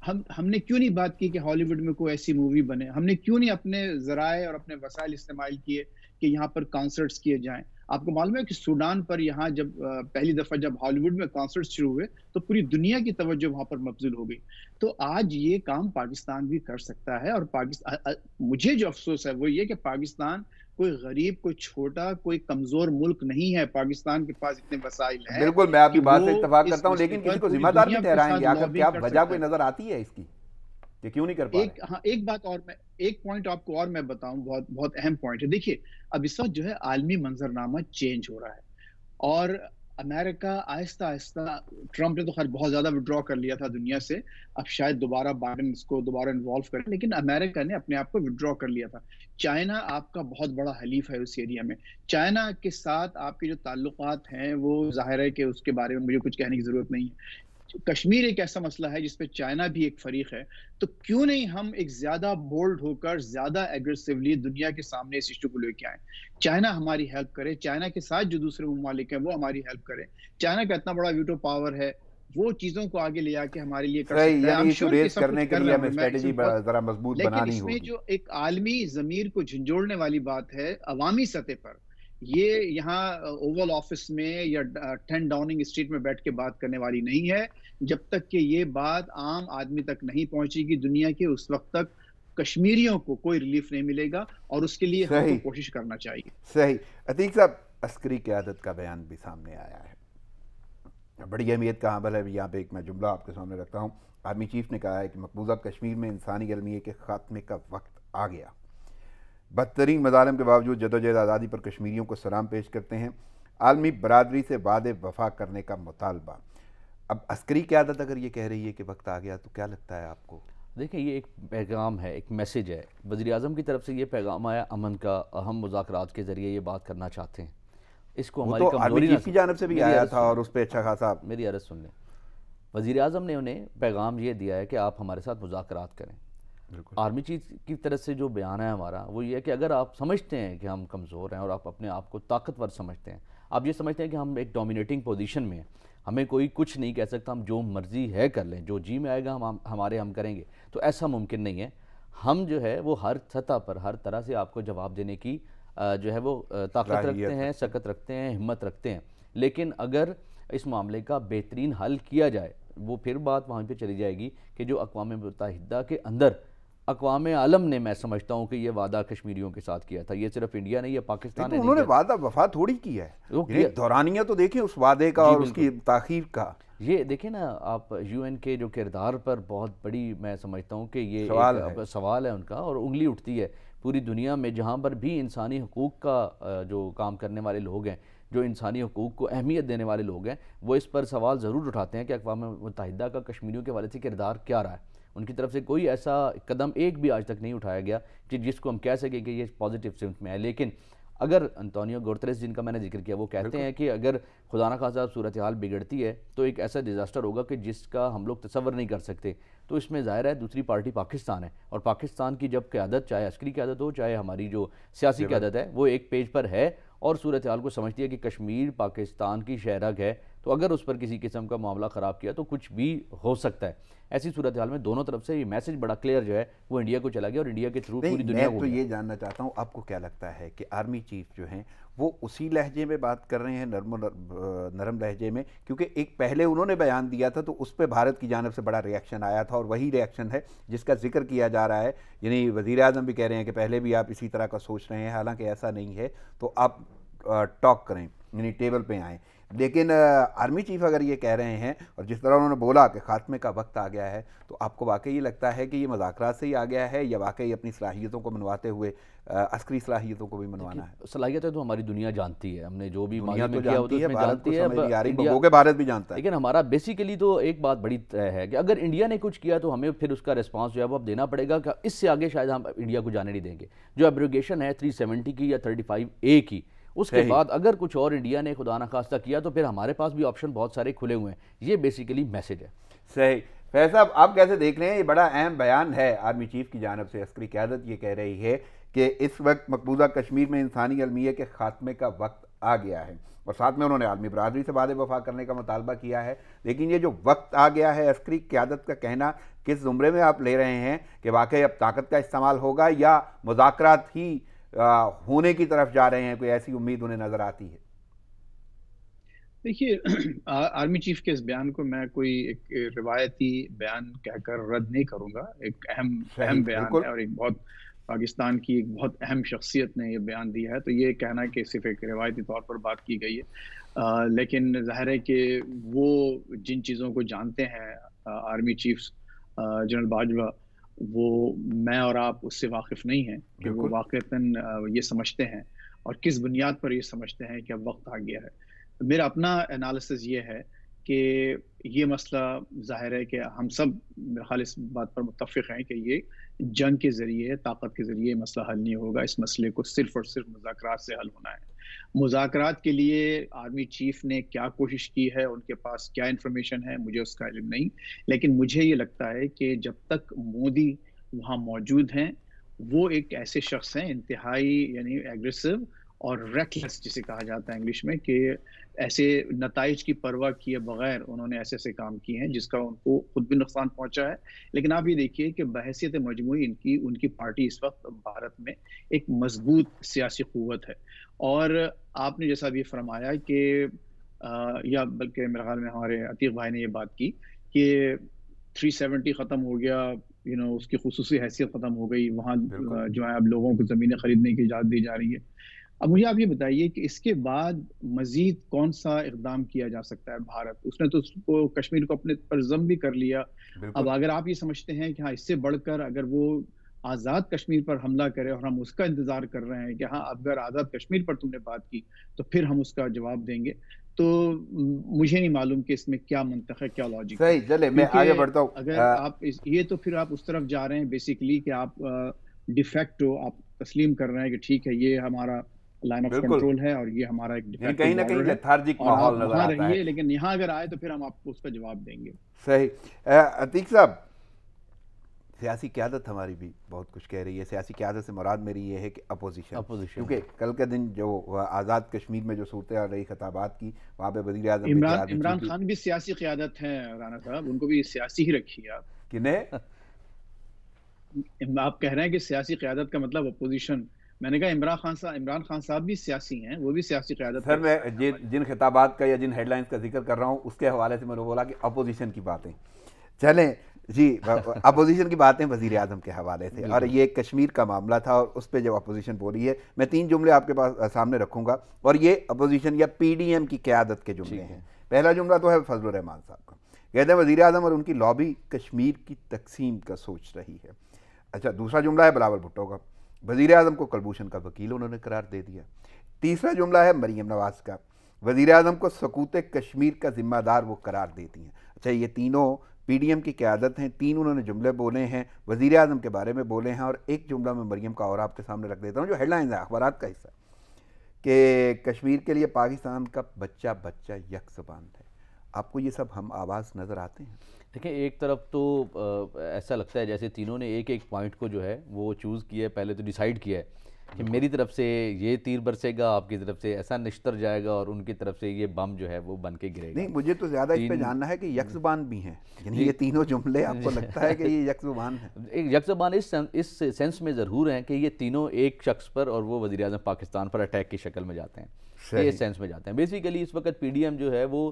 हम हमने क्यों नहीं बात की कि हॉलीवुड में कोई ऐसी मूवी बने हमने क्यों नहीं अपने जराए और अपने वसाइल इस्तेमाल किए कि यहाँ पर कॉन्सर्ट्स किए जाएं आपको मालूम है कि सूडान पर यहाँ जब पहली दफ़ा जब हॉलीवुड में कॉन्सर्ट शुरू हुए तो पूरी दुनिया की तवज्जो वहां पर मबजूल हो गई तो आज ये काम पाकिस्तान भी कर सकता है और पाकिस्तान मुझे जो अफसोस है वो ये कि पाकिस्तान कोई गरीब कोई छोटा कोई कमजोर मुल्क नहीं है पाकिस्तान के पास इतने वसाइल हैं बिल्कुल मैं आपकी बात से इतफाक करता हूँ लेकिन किसी को जिम्मेदार भी ठहराएंगे क्या वजह कोई नजर आती है इसकी ये क्यों नहीं कर पा एक हाँ एक बात और मैं एक पॉइंट आपको और मैं बताऊं बहुत बहुत अहम पॉइंट है देखिए अब इस वक्त जो है आलमी मंजरनामा चेंज हो रहा है और अमेरिका आहिस्ता आहिस्ता ट्रंप ने तो खैर बहुत ज्यादा विड्रॉ कर लिया था दुनिया से अब शायद दोबारा बाइडन इसको दोबारा इन्वॉल्व करें लेकिन अमेरिका ने अपने आप को विड्रॉ कर लिया था चाइना आपका बहुत बड़ा हलीफ है उस एरिया में चाइना के साथ आपके जो ताल्लुक हैं वो जाहिर है कि उसके बारे में मुझे कुछ कहने की जरूरत नहीं है कश्मीर एक ऐसा मसला है जिसपे चाइना भी एक फरीक है तो क्यों नहीं हम एक ज्यादा बोल्ड होकर ज्यादा एग्रेसिवली दुनिया के सामने इस इशू को लेके आए चाइना हमारी हेल्प करे चाइना के साथ जो दूसरे ममालिक हैं वो हमारी हेल्प करें चाइना का इतना बड़ा व्यूटो पावर है वो चीजों को आगे ले आके हमारे लिए कर करने के लिए हमें स्ट्रेटजी जरा मजबूत बनानी इसमें जो एक आलमी जमीर को झंझोड़ने वाली बात है अवामी सतह पर ये यहाँ ओवल ऑफिस में या टेन डाउनिंग स्ट्रीट में बैठ के बात करने वाली नहीं है जब तक कि ये बात आम आदमी तक नहीं पहुंचेगी दुनिया के उस वक्त तक कश्मीरियों को कोई रिलीफ नहीं मिलेगा और उसके लिए हमें कोशिश करना चाहिए सही अतीक साहब अस्करी आदत का बयान भी सामने आया है बड़ी अहमियत का हमल है यहाँ पे एक मैं जुमला आपके सामने रखता हूँ आर्मी चीफ ने कहा है कि मकबूजा कश्मीर में इंसानी अलमिए के ख़ात्मे का वक्त आ गया बदतरीन मजालम के बावजूद जदोजहद आज़ादी पर कश्मीरियों को सलाम पेश करते हैं आलमी बरदरी से वादे वफा करने का मुतालबा अब अस्करी की आदत अगर ये कह रही है कि वक्त आ गया तो क्या लगता है आपको देखिए ये एक पैगाम है एक मैसेज है वज़ी अजम की तरफ से ये पैगाम आया अमन का अहम मुजाकर के ज़रिए ये बात करना चाहते हैं इसको हमारी तो कमजोरी की जानब से भी आया था और उस पर अच्छा खासा मेरी अरज सुन लें वज़ी अजम ने उन्हें पैगाम ये दिया है कि आप हमारे साथ मुजाकर करें आर्मी चीफ की तरफ से जो बयान है हमारा वो ये है कि अगर आप समझते हैं कि हम कमज़ोर हैं और आप अपने आप को ताकतवर समझते हैं आप ये समझते हैं कि हम एक डोमिनेटिंग पोजीशन में हैं हमें कोई कुछ नहीं कह सकता हम जो मर्ज़ी है कर लें जो जी में आएगा हम हमारे हम करेंगे तो ऐसा मुमकिन नहीं है हम जो है वो हर सतह पर हर तरह से आपको जवाब देने की जो है वो ताकत रखते हैं सकत रखते हैं हिम्मत रखते हैं लेकिन अगर इस मामले का बेहतरीन हल किया जाए वो फिर बात वहाँ पर चली जाएगी कि जो अकवा मुतहदा के अंदर अकवाम आलम ने मैं समझता हूँ कि यह वादा कश्मीरियों के साथ किया था ये सिर्फ इंडिया नहीं है पाकिस्तान तो ने उन्होंने वादा वफा थोड़ी की है दौरानिया तो देखें उस वादे का और उसकी तखीर का ये देखें ना आप यूएन के जो किरदार पर बहुत बड़ी मैं समझता हूँ कि ये सवाल है। सवाल है उनका और उंगली उठती है पूरी दुनिया में जहाँ पर भी इंसानी हकूक़ का जो काम करने वाले लोग हैं जो इंसानी हकूक़ को अहमियत देने वाले लोग हैं वो इस पर सवाल ज़रूर उठाते हैं कि अकवा मुतहदा का कश्मीरियों के वाले से किरदार क्या रहा है उनकी तरफ से कोई ऐसा कदम एक भी आज तक नहीं उठाया गया कि जिसको हम कह सकें कि ये पॉजिटिव सिम्स में है लेकिन अगर अंतोनियो गोर्तरेस जिनका मैंने जिक्र किया वो कहते हैं कि अगर खुदा खासा सूरत हाल बिगड़ती है तो एक ऐसा डिज़ास्टर होगा कि जिसका हम लोग तस्वर नहीं कर सकते तो इसमें ज़ाहिर है दूसरी पार्टी पाकिस्तान है और पाकिस्तान की जब क्यादत चाहे अस्करी क्यादत हो चाहे हमारी जो सियासी क्यादत है वो एक पेज पर है और सूरत हाल को समझती है कि कश्मीर पाकिस्तान की शहरक है तो अगर उस पर किसी किस्म का मामला ख़राब किया तो कुछ भी हो सकता है ऐसी सूरत हाल में दोनों तरफ से ये मैसेज बड़ा क्लियर जो है वो इंडिया को चला गया और इंडिया के थ्रू पूरी दुनिया को तो ये जानना चाहता हूँ आपको क्या लगता है कि आर्मी चीफ जो हैं वो उसी लहजे में बात कर रहे हैं नरम नरम लहजे में क्योंकि एक पहले उन्होंने बयान दिया था तो उस पर भारत की जानब से बड़ा रिएक्शन आया था और वही रिएक्शन है जिसका जिक्र किया जा रहा है यानी वजीर अजम भी कह रहे हैं कि पहले भी आप इसी तरह का सोच रहे हैं हालांकि ऐसा नहीं है तो आप टॉक करें यानी टेबल पे आएँ लेकिन आर्मी चीफ अगर ये कह रहे हैं और जिस तरह उन्होंने बोला कि खात्मे का वक्त आ गया है तो आपको वाकई ये लगता है कि ये मजाक से ही आ गया है या वाकई अपनी सलाहियतों को मनवाते हुए अस्करी सलाहियतों को भी मनवाना है सलाहियतें तो हमारी दुनिया जानती है हमने जो भी तो तो है भारत भी जानता है लेकिन हमारा बेसिकली तो एक बात बड़ी तय है कि अगर इंडिया ने कुछ किया तो हमें फिर उसका रिस्पॉन्स जो है वो अब देना पड़ेगा इससे आगे शायद हम इंडिया को जाने नहीं देंगे जो एब्रोगेशन है थ्री की या थर्टी ए की उसके बाद अगर कुछ और इंडिया ने खुदा ना खास्ता किया तो फिर हमारे पास भी ऑप्शन बहुत सारे खुले हुए हैं ये बेसिकली मैसेज है सही फैज साहब आप कैसे देख रहे हैं ये बड़ा अहम बयान है आर्मी चीफ की जानब से अस्करी क्यादत ये कह रही है कि इस वक्त मकबूजा कश्मीर में इंसानी अलमिया के खात्मे का वक्त आ गया है और साथ में उन्होंने आलमी बरदरी से वादे वफा करने का मुतालबा किया है लेकिन ये जो वक्त आ गया है अस्करी क्यादत का कहना किस ज़ुमरे में आप ले रहे हैं कि वाकई अब ताकत का इस्तेमाल होगा या मुजाकर ही होने की तरफ जा रहे हैं कोई ऐसी उम्मीद उन्हें नजर आती है देखिए [CLEARS THROAT] आर्मी चीफ के इस बयान को मैं कोई एक रिवायती बयान कहकर रद्द नहीं करूंगा एक अहम अहम बयान है और एक बहुत पाकिस्तान की एक बहुत अहम शख्सियत ने यह बयान दिया है तो ये कहना कि सिर्फ एक रिवायती तौर पर बात की गई है आ, लेकिन जाहिर है कि वो जिन चीज़ों को जानते हैं आर्मी चीफ जनरल बाजवा वो मैं और आप उससे वाकिफ नहीं हैं कि वो वाक़ता ये समझते हैं और किस बुनियाद पर ये समझते हैं कि अब वक्त आ गया है मेरा अपना एनालिसिस ये है कि ये मसला जाहिर है कि हम सब मेरे ख्याल इस बात पर मुतफ़ हैं कि ये जंग के ज़रिए ताकत के ज़रिए मसला हल नहीं होगा इस मसले को सिर्फ और सिर्फ मुजाक से हल होना है मुजाकर के लिए आर्मी चीफ ने क्या कोशिश की है उनके पास क्या इंफॉर्मेशन है मुझे उसका इलम नहीं लेकिन मुझे ये लगता है कि जब तक मोदी वहाँ मौजूद हैं वो एक ऐसे शख्स हैं इंतहाई यानी एग्रेसिव और रेकलेस जिसे कहा जाता है इंग्लिश में कि ऐसे नतज की परवाह किए बगैर उन्होंने ऐसे ऐसे काम किए हैं जिसका उनको खुद भी नुकसान पहुंचा है लेकिन आप ये देखिए कि बहसीत मजमू इनकी उनकी पार्टी इस वक्त भारत में एक मजबूत सियासी क़वत है और आपने जैसा भी फरमाया कि या बल्कि मेरे ख्याल में हमारे अतीक भाई ने यह बात की कि थ्री सेवेंटी ख़त्म हो गया यू नो उसकी खसूस हैसियत ख़त्म हो गई वहाँ जो है अब लोगों को ज़मीनें खरीदने की इजाज़त दी जा रही है अब मुझे आप ये बताइए कि इसके बाद मजीद कौन सा इकदाम किया जा सकता है भारत उसने तो उसको कश्मीर को अपने पर जम भी कर लिया अब अगर आप ये समझते हैं कि हाँ इससे बढ़कर अगर वो आज़ाद कश्मीर पर हमला करे और हम उसका इंतज़ार कर रहे हैं कि हाँ अगर आज़ाद कश्मीर पर तुमने बात की तो फिर हम उसका जवाब देंगे तो मुझे नहीं मालूम कि इसमें क्या मंतख है क्या लॉजिक सही चले मैं आगे बढ़ता हूं। अगर आ... आप इस, ये तो फिर आप उस तरफ जा रहे हैं बेसिकली कि आप डिफेक्ट हो आप तस्लीम कर रहे हैं कि ठीक है ये हमारा लाइन ऑफ कंट्रोल है और ये हमारा एक कहीं ना कहीं लेथार्जिक माहौल नजर आता है लेकिन यहाँ अगर आए तो फिर हम आपको उसका जवाब देंगे सही अतीक साहब सियासी क्यादत हमारी भी बहुत कुछ कह रही है सियासी क्यादत से मुराद मेरी ये है कि अपोजिशन अपोजिशन क्योंकि कल के दिन जो आज़ाद कश्मीर में जो सूरत रही खताबात की वहाँ पे वजी अजम इमरान इमरान खान भी सियासी क्यादत है राना साहब उनको भी सियासी ही रखिए आप किन्हें आप कह रहे हैं कि सियासी क्यादत का मतलब अपोजिशन मैंने कहा इमरान खान साहब इमरान खान साहब भी सियासी हैं वो भी सियासी क्यादत सर मैं जिन जिन खिताबात का या जिन हेडलाइंस का जिक्र कर रहा हूँ उसके हवाले से मैंने बोला कि अपोजिशन की बातें चलें जी अपोजिशन की बातें वजीर अजम के हवाले से और ये कश्मीर का मामला था और उस पर जब अपोजिशन बोली है मैं तीन जुमले आपके पास सामने रखूँगा और ये अपोजिशन या पी डी एम की क्यादत के जुमले हैं पहला जुमला तो है फजल रहमान साहब का कहते हैं वजीर अजम और उनकी लॉबी कश्मीर की तकसीम का सोच रही है अच्छा दूसरा जुमला है बिलावल भुट्टो का वजीर अजम को कलभूषण का वकील उन्होंने करार दे दिया तीसरा जुमला है मरीम नवाज का वजीर अजम को सकूत कश्मीर का जिम्मेदार वो करार देती हैं अच्छा ये तीनों पी डी एम की क्यादत हैं तीन उन्होंने जुमले बोले हैं वजीर अजम के बारे में बोले हैं और एक जुमला में मरीम का और आपके सामने रख देता हूँ जो हेडलाइन है अखबार का हिस्सा कि कश्मीर के लिए पाकिस्तान का बच्चा बच्चा यकसबान है आपको ये सब हम आवाज़ नज़र आते हैं देखिए एक तरफ तो ऐसा लगता है जैसे तीनों ने एक एक पॉइंट को जो है वो चूज़ किया है पहले तो डिसाइड किया है कि मेरी तरफ से ये तीर बरसेगा आपकी तरफ से ऐसा निश्तर जाएगा और उनकी तरफ से ये बम जो है वो बन के गिरेगा नहीं मुझे तो ज़्यादा इस पे जानना है कि हम्म। यक्षबान भी हैं यानी ये तीनों जुमले आपको [LAUGHS] लगता है कि ये यक्षबान है एक यक्षबान इस सें, इस सेंस में ज़रूर हैं कि ये तीनों एक शख्स पर और वो वजी पाकिस्तान पर अटैक की शक्ल में जाते हैं ये सेंस में जाते हैं बेसिकली इस वक्त पी जो है वो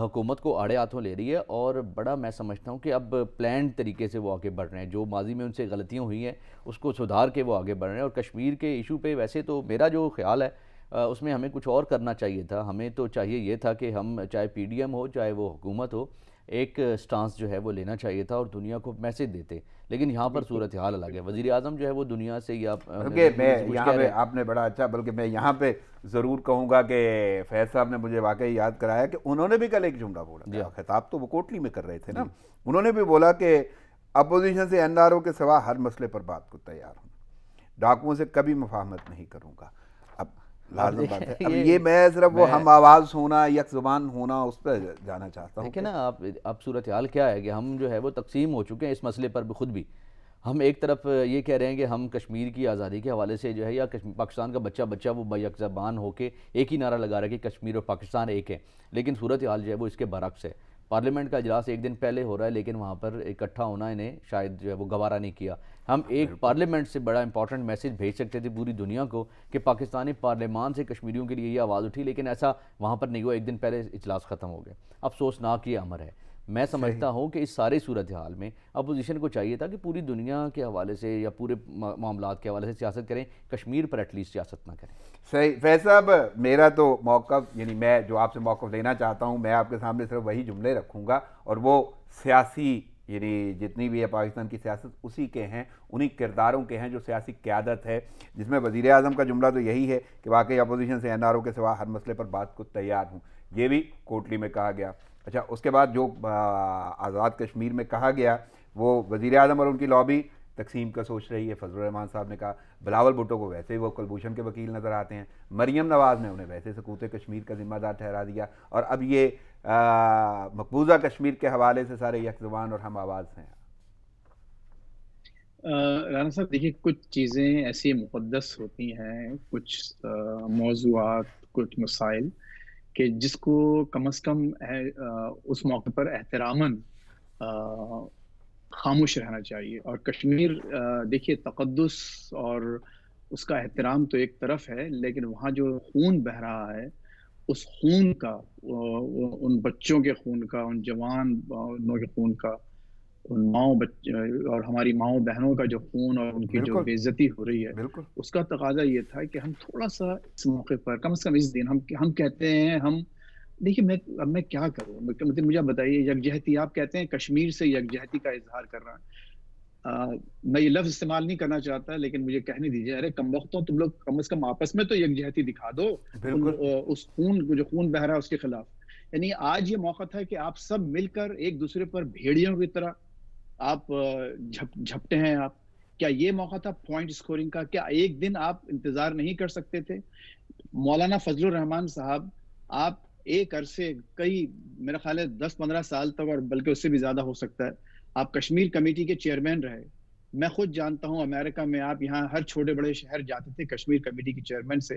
हुकूमत को आड़े हाथों ले रही है और बड़ा मैं समझता हूँ कि अब प्लान तरीके से वो आगे बढ़ रहे हैं जो माजी में उनसे गलतियाँ हुई हैं उसको सुधार के वो आगे बढ़ रहे हैं और कश्मीर के इशू पर वैसे तो मेरा जो ख्याल है उसमें हमें कुछ और करना चाहिए था हमें तो चाहिए ये था कि हम चाहे एम हो चाहे वो हुकूमत हो एक स्टांस जो है वो लेना चाहिए था और दुनिया को मैसेज देते लेकिन यहाँ पर सूरत हाल अलग है वजी अजम जो है वो दुनिया से या बल्कि मैं यहाँ पे आपने बड़ा अच्छा बल्कि मैं यहाँ पे ज़रूर कहूँगा कि फैज साहब ने मुझे वाकई याद कराया कि उन्होंने भी कल एक जुमला बोला हाँ। खिताब तो वो कोटली में कर रहे थे ना उन्होंने भी बोला कि अपोजिशन से एन के सिवा हर मसले पर बात को तैयार हूँ डाकुओं से कभी मुफाहमत नहीं करूँगा लाजम बात है ये मैं सिर्फ वो हम आवाज़ होना यक ज़ुबान होना उस पर जाना चाहता हूँ देखिए ना आप अब सूरत हाल क्या है कि हम जो है वो तकसीम हो चुके हैं इस मसले पर भी खुद भी हम एक तरफ ये कह रहे हैं कि हम कश्मीर की आज़ादी के हवाले से जो है या पाकिस्तान का बच्चा बच्चा वो बैक जबान होकर एक ही नारा लगा रहा है कि कश्मीर और पाकिस्तान एक है लेकिन सूरत हाल जो है वो इसके बरक्स है पार्लियामेंट का इजलास एक दिन पहले हो रहा है लेकिन वहाँ पर इकट्ठा होना इन्हें शायद जो है वो गवारा नहीं किया हम एक पार्लियामेंट से बड़ा इंपॉर्टेंट मैसेज भेज सकते थे पूरी दुनिया को कि पाकिस्तानी पार्लियामान से कश्मीरियों के लिए ये आवाज़ उठी लेकिन ऐसा वहाँ पर नहीं हुआ एक दिन पहले इजलास ख़त्म हो गया अफसोसनाक ये अमर है मैं समझता हूँ कि इस सारे सूरत हाल में अपोजिशन को चाहिए था कि पूरी दुनिया के हवाले से या पूरे मामला के हवाले से सियासत करें कश्मीर पर एटलीस्ट सियासत ना करें सही फैज साहब मेरा तो मौक़ यानी मैं जो आपसे मौक़ लेना चाहता हूँ मैं आपके सामने सिर्फ वही जुमले रखूँगा और वो सियासी यानी जितनी भी है पाकिस्तान की सियासत उसी के हैं उन्हीं किरदारों के हैं जो सियासी क्यादत है जिसमें वज़ी अजम का जुमला तो यही है कि वाकई अपोजिशन से एन के सिवा हर मसले पर बात को तैयार हूँ ये भी कोटली में कहा गया अच्छा उसके बाद जो आज़ाद कश्मीर में कहा गया वो वज़ी अजम और उनकी लॉबी तकसीम का सोच रही है फजल रहमान साहब ने कहा बिलावल भुट्टो को वैसे ही वो कुलभूषण के वकील नज़र आते हैं मरियम नवाज़ ने उन्हें वैसे सकूत कश्मीर का जिम्मेदार ठहरा दिया और अब ये मकबूजा कश्मीर के हवाले से सारे यकजबान और हम आवाज़ हैं राना साहब देखिए कुछ चीज़ें ऐसी मुकदस होती हैं कुछ मौजूद कुछ मसाइल कि जिसको कम अज़ कम उस मौके पर एहतरामन खामोश रहना चाहिए और कश्मीर देखिए तकदस और उसका एहतराम तो एक तरफ है लेकिन वहाँ जो खून बह रहा है उस खून का उन बच्चों के खून का उन जवान के खून का उन माओ और हमारी माओ बहनों का जो खून और उनकी जो बेजती हो रही है उसका तकाजा ये था कि हम थोड़ा सा इस मौके पर कम से कम इस दिन हम हम कहते हैं हम देखिए मैं अब मैं क्या करूँ मतलब मुझे बताइए यकजहती आप कहते हैं कश्मीर से यकजहती का इजहार कर रहा है आ, मैं ये लफ्ज इस्तेमाल नहीं करना चाहता लेकिन मुझे कहने दीजिए अरे कम वक्तों तुम लोग कम अज कम आपस में तो यकजहती दिखा दो उस खून जो खून बह रहा है उसके खिलाफ यानी आज ये मौका था कि आप सब मिलकर एक दूसरे पर भेड़ियों की तरह आप झपटे जप, हैं आप क्या ये मौका था पॉइंट स्कोरिंग का क्या एक दिन आप इंतजार नहीं कर सकते थे मौलाना फजल रहमान साहब आप एक अरसे कई मेरा ख्याल है दस पंद्रह साल तक और बल्कि उससे भी ज्यादा हो सकता है आप कश्मीर कमेटी के चेयरमैन रहे मैं खुद जानता हूं अमेरिका में आप यहाँ हर छोटे बड़े शहर जाते थे कश्मीर कमेटी के चेयरमैन से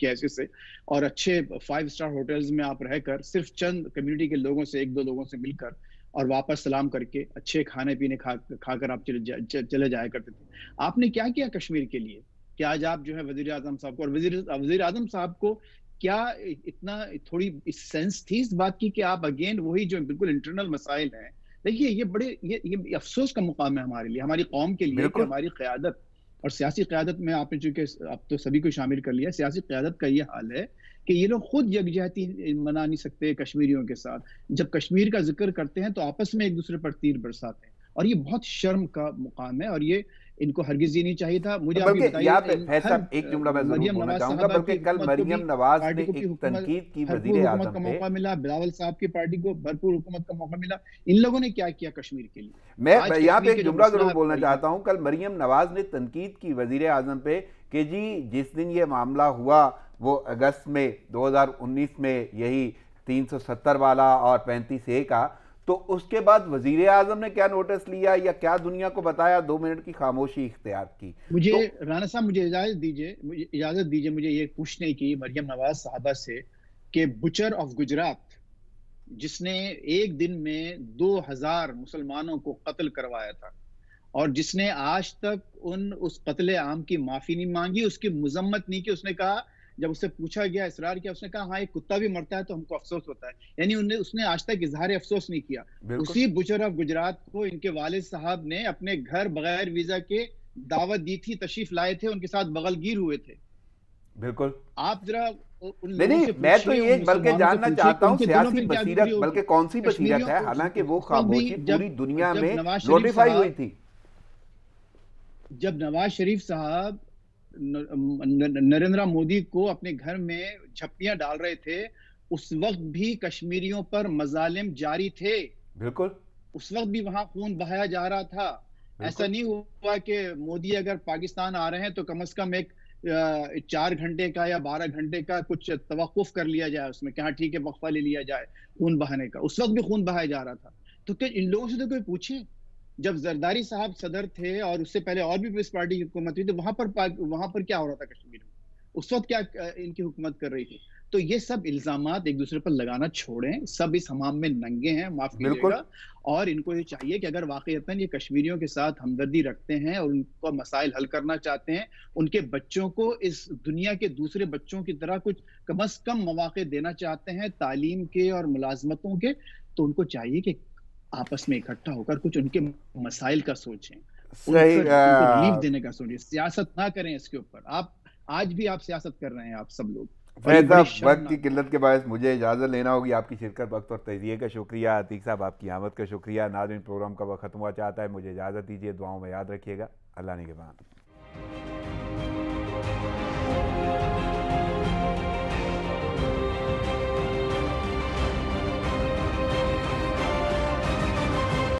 कैसे से और अच्छे फाइव स्टार होटल्स में आप रहकर सिर्फ चंद कम्युनिटी के लोगों से एक दो लोगों से मिलकर और वापस सलाम करके अच्छे खाने पीने खा खाकर आप चले जा, चले जाया करते थे आपने क्या किया कश्मीर के लिए कि आज आप जो है वजीर आजम साहब को और वजीर वजीर आजम साहब को क्या इतना थोड़ी सेंस थी इस बात की कि आप अगेन वही जो बिल्कुल इंटरनल मसाइल हैं देखिए ये बड़े ये ये अफसोस का मुकाम है हमारे लिए हमारी कौम के लिए कि हमारी क्यादत और सियासी क्यादत में आपने चूंकि अब तो सभी को शामिल कर लिया सियासी क्यादत का ये हाल है कि ये लोग खुद यकजहती मना नहीं सकते कश्मीरियों के साथ जब कश्मीर का जिक्र करते हैं तो आपस में एक दूसरे पर तीर बरसाते हैं और ये बहुत शर्म का मुकाम है और ये इनको हरगिज ये नहीं चाहिए था मुझे एक जुमला मरियम नवाज बल्कि कल मरियम नवाज ने एक तनकीद की वजीर आजम का मौका मिला बिलावल साहब की पार्टी को भरपूर हुकूमत का मौका मिला इन लोगों ने क्या किया कश्मीर के लिए मैं यहाँ पे एक जुमला जरूर बोलना चाहता हूँ कल मरियम नवाज ने तनकीद की वजीर आजम पे कि जी जिस दिन ये मामला हुआ वो अगस्त में 2019 में यही 370 वाला और 35 ए का तो उसके बाद वजीर आजम ने क्या नोटिस लिया या क्या दुनिया को बताया दो मिनट की खामोशी इख्तियार की मुझे तो, राना साहब मुझे इजाजत दीजिए मुझे इजाजत दीजिए मुझे ये पूछने की मरियम नवाज साहबा से कि बुचर ऑफ गुजरात जिसने एक दिन में 2000 मुसलमानों को कत्ल करवाया था और जिसने आज तक उन उस कत्ल आम की माफी नहीं मांगी उसकी मजम्मत नहीं की उसने कहा जब उससे पूछा गया इसरार किया उसने कहा हाँ एक कुत्ता भी मरता है तो हमको अफसोस होता है यानी उन्हें उसने आज तक इजहार अफसोस नहीं किया उसी बुजर ऑफ गुजरात को इनके वालिद साहब ने अपने घर बगैर वीजा के दावत दी थी तशीफ लाए थे उनके साथ बगलगीर हुए थे बिल्कुल आप जरा नहीं नहीं मैं तो ये बल्कि जानना चाहता हूँ सियासी बसीरत बल्कि कौन सी बसीरत है हालांकि वो खामोशी पूरी दुनिया में नोटिफाई हुई थी जब नवाज शरीफ साहब नरेंद्र मोदी को अपने घर में झप्पियां डाल रहे थे उस वक्त भी कश्मीरियों पर मजालिम जारी थे बिल्कुल उस वक्त भी वहां खून बहाया जा रहा था ऐसा नहीं हुआ कि मोदी अगर पाकिस्तान आ रहे हैं तो कम से कम एक चार घंटे का या बारह घंटे का कुछ तवकुफ कर लिया जाए उसमें कि हाँ ठीक है वक्फा ले लिया जाए खून बहाने का उस वक्त भी खून बहाया जा रहा था तो क्या इन लोगों से तो कोई पूछे जब जरदारी साहब सदर थे और उससे पहले और भी पीपल्स पार्टी की हुकूमत हुई तो वहां पर वहां पर क्या हो रहा था कश्मीर में उस वक्त क्या इनकी हुकूमत कर रही थी तो ये सब इल्जाम एक दूसरे पर लगाना छोड़ें सब इस हमाम में नंगे हैं माफ कीजिएगा और इनको ये चाहिए कि अगर वाकई ये कश्मीरियों के साथ हमदर्दी रखते हैं और उनको मसाइल हल करना चाहते हैं उनके बच्चों को इस दुनिया के दूसरे बच्चों की तरह कुछ कम अज कम मौाक़े देना चाहते हैं तालीम के और मुलाजमतों के तो उनको चाहिए कि आपस में इकट्ठा होकर कुछ उनके मसाइल का सोचें सही रिलीफ देने का सोचें सियासत ना करें इसके ऊपर आप आज भी आप सियासत कर रहे हैं आप सब लोग वक्त की किल्लत के बायस मुझे इजाज़त लेना होगी आपकी शिरकत वक्त और तजिए का शुक्रिया अतीक साहब आपकी आमद का शुक्रिया नाजिन प्रोग्राम का वक्त ख़त्म हुआ चाहता है मुझे इजाज़त दीजिए दुआओं में याद रखिएगा अल्लाह ने के बाद